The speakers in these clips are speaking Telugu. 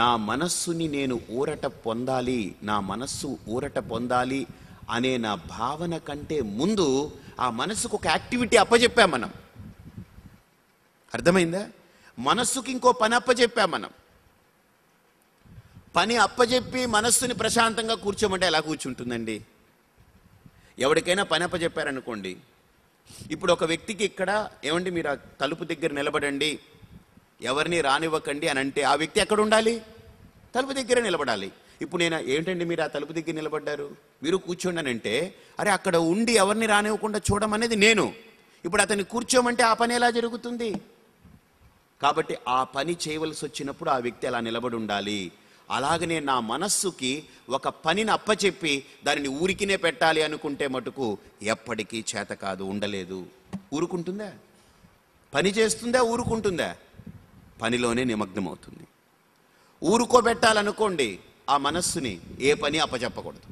నా మనస్సుని నేను ఊరట పొందాలి నా మనస్సు ఊరట పొందాలి అనే నా భావన కంటే ముందు ఆ మనస్సుకు ఒక యాక్టివిటీ అప్పచెప్పాం మనం అర్థమైందా మనస్సుకి ఇంకో పని అప్పచెప్పాం మనం పని అప్పచెప్పి మనస్సుని ప్రశాంతంగా కూర్చోమంటే ఎలా కూర్చుంటుందండి ఎవరికైనా పని అప్పచెప్పారనుకోండి ఇప్పుడు ఒక వ్యక్తికి ఇక్కడ ఏమండి మీరు ఆ తలుపు దగ్గర నిలబడండి ఎవరిని రానివ్వకండి అని అంటే ఆ వ్యక్తి ఎక్కడ ఉండాలి తలుపు దగ్గర నిలబడాలి ఇప్పుడు నేను ఏంటండి మీరు ఆ తలుపు దగ్గర నిలబడ్డారు మీరు కూర్చోండి అంటే అరే అక్కడ ఉండి ఎవరిని రానివ్వకుండా చూడమనేది నేను ఇప్పుడు అతన్ని కూర్చోమంటే ఆ పని ఎలా జరుగుతుంది కాబట్టి ఆ పని చేయవలసి వచ్చినప్పుడు ఆ వ్యక్తి అలా నిలబడి ఉండాలి అలాగనే నా మనస్సుకి ఒక పనిని అప్పచెప్పి దానిని ఊరికినే పెట్టాలి అనుకుంటే మటుకు ఎప్పటికీ చేత కాదు ఉండలేదు ఊరుకుంటుందా పని చేస్తుందా ఊరుకుంటుందా పనిలోనే నిమగ్నమవుతుంది ఊరుకోబెట్టాలనుకోండి ఆ మనస్సుని ఏ పని అప్పచెప్పకూడదు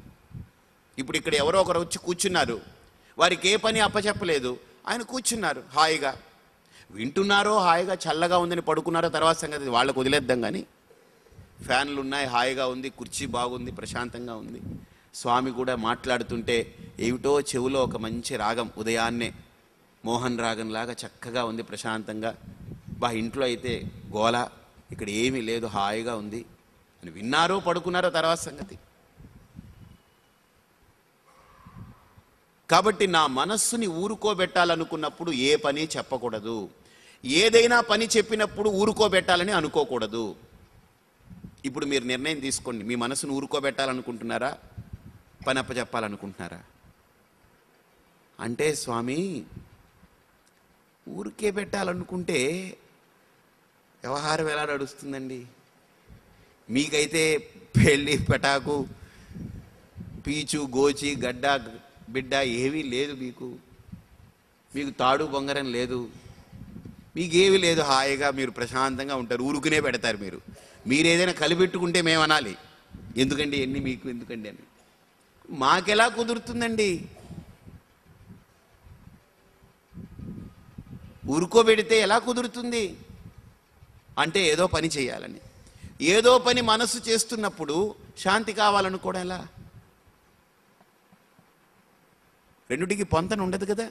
ఇప్పుడు ఇక్కడ ఎవరో ఒకరు వచ్చి కూర్చున్నారు వారికి ఏ పని అప్పచెప్పలేదు ఆయన కూర్చున్నారు హాయిగా వింటున్నారో హాయిగా చల్లగా ఉందని పడుకున్నారో తర్వాత సంగతి వాళ్ళకు వదిలేద్దాం కానీ ఫ్యాన్లు ఉన్నాయి హాయిగా ఉంది కుర్చీ బాగుంది ప్రశాంతంగా ఉంది స్వామి కూడా మాట్లాడుతుంటే ఏమిటో చెవులో ఒక మంచి రాగం ఉదయాన్నే మోహన్ రాగంలాగా చక్కగా ఉంది ప్రశాంతంగా బా ఇంట్లో అయితే గోల ఇక్కడ ఏమీ లేదు హాయిగా ఉంది అని విన్నారో పడుకున్నారో తర్వాత సంగతి కాబట్టి నా మనస్సుని ఊరుకోబెట్టాలనుకున్నప్పుడు ఏ పని చెప్పకూడదు ఏదైనా పని చెప్పినప్పుడు ఊరుకోబెట్టాలని అనుకోకూడదు ఇప్పుడు మీరు నిర్ణయం తీసుకోండి మీ మనసును ఊరుకోబెట్టాలనుకుంటున్నారా పని అప్పచెప్పాలనుకుంటున్నారా అంటే స్వామి ఊరికే పెట్టాలనుకుంటే వ్యవహారం ఎలా నడుస్తుందండి మీకైతే పెళ్ళి పటాకు పీచు గోచి గడ్డ బిడ్డ ఏమీ లేదు మీకు మీకు తాడు బొంగరం లేదు మీకేవి లేదు హాయిగా మీరు ప్రశాంతంగా ఉంటారు ఊరుకునే పెడతారు మీరు మీరేదైనా కలిపెట్టుకుంటే మేము అనాలి ఎందుకండి ఎన్ని మీకు ఎందుకండి అని మాకెలా కుదురుతుందండి ఊరుకోబెడితే ఎలా కుదురుతుంది అంటే ఏదో పని చేయాలని ఏదో పని మనసు చేస్తున్నప్పుడు శాంతి కావాలనుకోవడం ఎలా రెండుటికి పొంతను ఉండదు కదా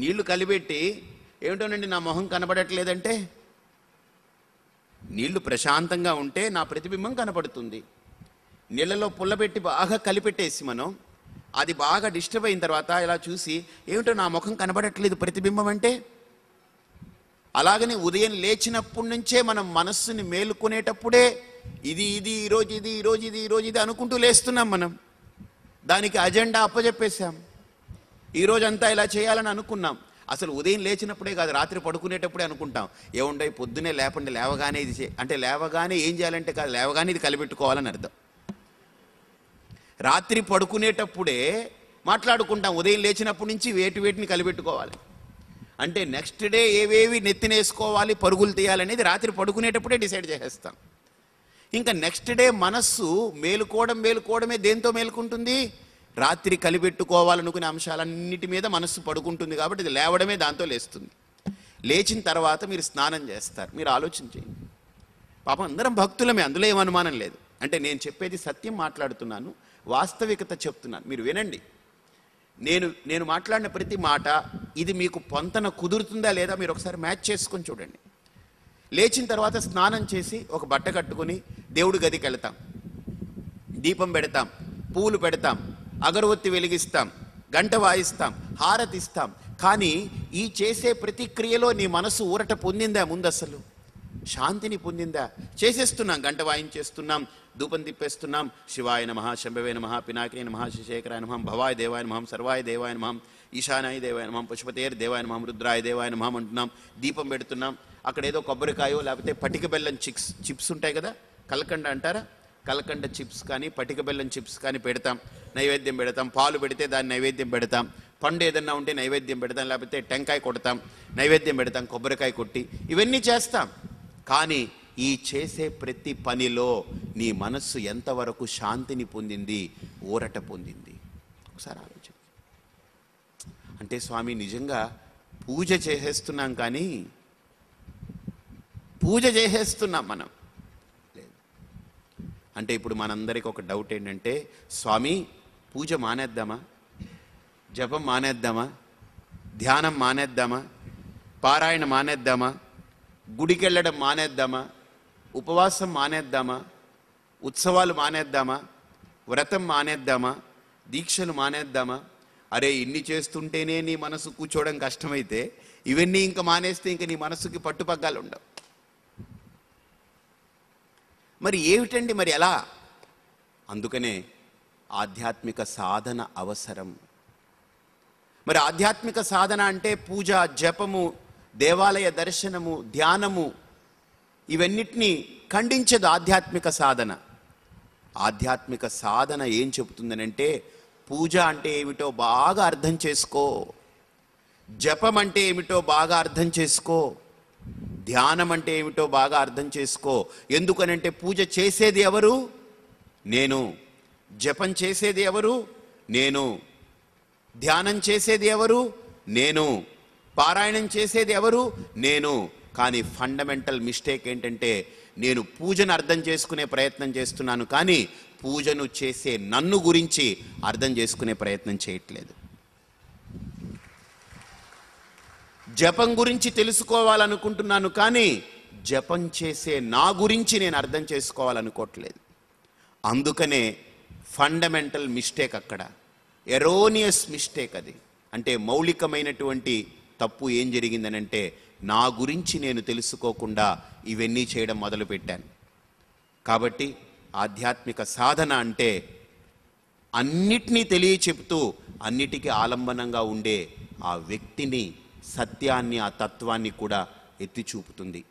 నీళ్లు కలిపెట్టి ఏమిటోనండి నా మొహం కనబడట్లేదంటే నీళ్లు ప్రశాంతంగా ఉంటే నా ప్రతిబింబం కనపడుతుంది నీళ్ళలో పుల్లబెట్టి బాగా కలిపెట్టేసి మనం అది బాగా డిస్టర్బ్ అయిన తర్వాత ఇలా చూసి ఏమిటో నా ముఖం కనబడట్లేదు ప్రతిబింబం అంటే అలాగనే ఉదయం లేచినప్పటి నుంచే మనం మనస్సుని మేలుకునేటప్పుడే ఇది ఇది ఈరోజు ఇది ఈరోజు ఇది ఈరోజు ఇది అనుకుంటూ లేస్తున్నాం మనం దానికి అజెండా అప్పజెప్పేశాం ఈరోజంతా ఇలా చేయాలని అనుకున్నాం అసలు ఉదయం లేచినప్పుడే కాదు రాత్రి పడుకునేటప్పుడే అనుకుంటాం ఏముండే పొద్దునే లేపండి లేవగానే ఇది చే అంటే లేవగానే ఏం చేయాలంటే కాదు లేవగానే ఇది కలిపెట్టుకోవాలని అర్థం రాత్రి పడుకునేటప్పుడే మాట్లాడుకుంటాం ఉదయం లేచినప్పటి నుంచి వేటి వేటిని కలిపెట్టుకోవాలి అంటే నెక్స్ట్ డే ఏవేవి నెత్తినేసుకోవాలి పరుగులు తీయాలనేది రాత్రి పడుకునేటప్పుడే డిసైడ్ చేసేస్తాం ఇంకా నెక్స్ట్ డే మనస్సు మేలుకోవడం మేలుకోవడమే దేంతో మేలుకుంటుంది రాత్రి కలిపెట్టుకోవాలనుకునే అంశాలన్నిటి మీద మనస్సు పడుకుంటుంది కాబట్టి ఇది లేవడమే దాంతో లేస్తుంది లేచిన తర్వాత మీరు స్నానం చేస్తారు మీరు ఆలోచన చేయండి పాపం అందరం భక్తులమే అందులో ఏమనుమానం అనుమానం లేదు అంటే నేను చెప్పేది సత్యం మాట్లాడుతున్నాను వాస్తవికత చెప్తున్నాను మీరు వినండి నేను నేను మాట్లాడిన ప్రతి మాట ఇది మీకు పొంతన కుదురుతుందా లేదా మీరు ఒకసారి మ్యాచ్ చేసుకొని చూడండి లేచిన తర్వాత స్నానం చేసి ఒక బట్ట కట్టుకుని దేవుడి గదికి వెళతాం దీపం పెడతాం పూలు పెడతాం అగరవత్తి వెలిగిస్తాం గంట వాయిస్తాం హారతిస్తాం కానీ ఈ చేసే ప్రతిక్రియలో నీ మనసు ఊరట పొందిందా ముందు అసలు శాంతిని పొందిందా చేసేస్తున్నాం గంట వాయించేస్తున్నాం ధూపం తిప్పేస్తున్నాం శివాయ నమ శంభవే నమ పినాకిని నమ శశేఖరాయ నమ భవాయ దేవాయ నమ సర్వాయ దేవాయ నమ ఈశానాయ దేవాయ నమ పుష్పతేర్ దేవాయ నమ రుద్రాయ దేవాయ నమ అంటున్నాం దీపం పెడుతున్నాం అక్కడ ఏదో కొబ్బరికాయో లేకపోతే పటిక బెల్లం చిప్స్ చిప్స్ ఉంటాయి కదా కలకండ అంటారా కలకండ చిప్స్ కానీ పటిక బెల్లం చిప్స్ కానీ పెడతాం నైవేద్యం పెడతాం పాలు పెడితే దాన్ని నైవేద్యం పెడతాం పండు ఏదన్నా ఉంటే నైవేద్యం పెడతాం లేకపోతే టెంకాయ కొడతాం నైవేద్యం పెడతాం కొబ్బరికాయ కొట్టి ఇవన్నీ చేస్తాం కానీ ఈ చేసే ప్రతి పనిలో నీ మనస్సు ఎంతవరకు శాంతిని పొందింది ఊరట పొందింది ఒకసారి ఆలోచన అంటే స్వామి నిజంగా పూజ చేసేస్తున్నాం కానీ పూజ చేసేస్తున్నాం మనం లేదు అంటే ఇప్పుడు మనందరికీ ఒక డౌట్ ఏంటంటే స్వామి పూజ మానేద్దామా జపం మానేద్దామా ధ్యానం మానేద్దామా పారాయణ మానేద్దామా గుడికి వెళ్ళడం మానేద్దామా ఉపవాసం మానేద్దామా ఉత్సవాలు మానేద్దామా వ్రతం మానేద్దామా దీక్షలు మానేద్దామా అరే ఇన్ని చేస్తుంటేనే నీ మనసు కూర్చోవడం కష్టమైతే ఇవన్నీ ఇంకా మానేస్తే ఇంకా నీ మనసుకి పట్టుపగ్గాలు ఉండవు మరి ఏమిటండి మరి ఎలా అందుకనే ఆధ్యాత్మిక సాధన అవసరం మరి ఆధ్యాత్మిక సాధన అంటే పూజ జపము దేవాలయ దర్శనము ధ్యానము ఇవన్నిటినీ ఖండించదు ఆధ్యాత్మిక సాధన ఆధ్యాత్మిక సాధన ఏం చెబుతుందనంటే పూజ అంటే ఏమిటో బాగా అర్థం చేసుకో జపం అంటే ఏమిటో బాగా అర్థం చేసుకో ధ్యానం అంటే ఏమిటో బాగా అర్థం చేసుకో ఎందుకనంటే పూజ చేసేది ఎవరు నేను జపం చేసేది ఎవరు నేను ధ్యానం చేసేది ఎవరు నేను పారాయణం చేసేది ఎవరు నేను కానీ ఫండమెంటల్ మిస్టేక్ ఏంటంటే నేను పూజను అర్థం చేసుకునే ప్రయత్నం చేస్తున్నాను కానీ పూజను చేసే నన్ను గురించి అర్థం చేసుకునే ప్రయత్నం చేయట్లేదు జపం గురించి తెలుసుకోవాలనుకుంటున్నాను కానీ జపం చేసే నా గురించి నేను అర్థం చేసుకోవాలనుకోవట్లేదు అందుకనే ఫండమెంటల్ మిస్టేక్ అక్కడ ఎరోనియస్ మిస్టేక్ అది అంటే మౌలికమైనటువంటి తప్పు ఏం జరిగిందనంటే నా గురించి నేను తెలుసుకోకుండా ఇవన్నీ చేయడం మొదలుపెట్టాను కాబట్టి ఆధ్యాత్మిక సాధన అంటే అన్నిటినీ తెలియచెప్తూ అన్నిటికీ ఆలంబనంగా ఉండే ఆ వ్యక్తిని సత్యాన్ని ఆ తత్వాన్ని కూడా ఎత్తి చూపుతుంది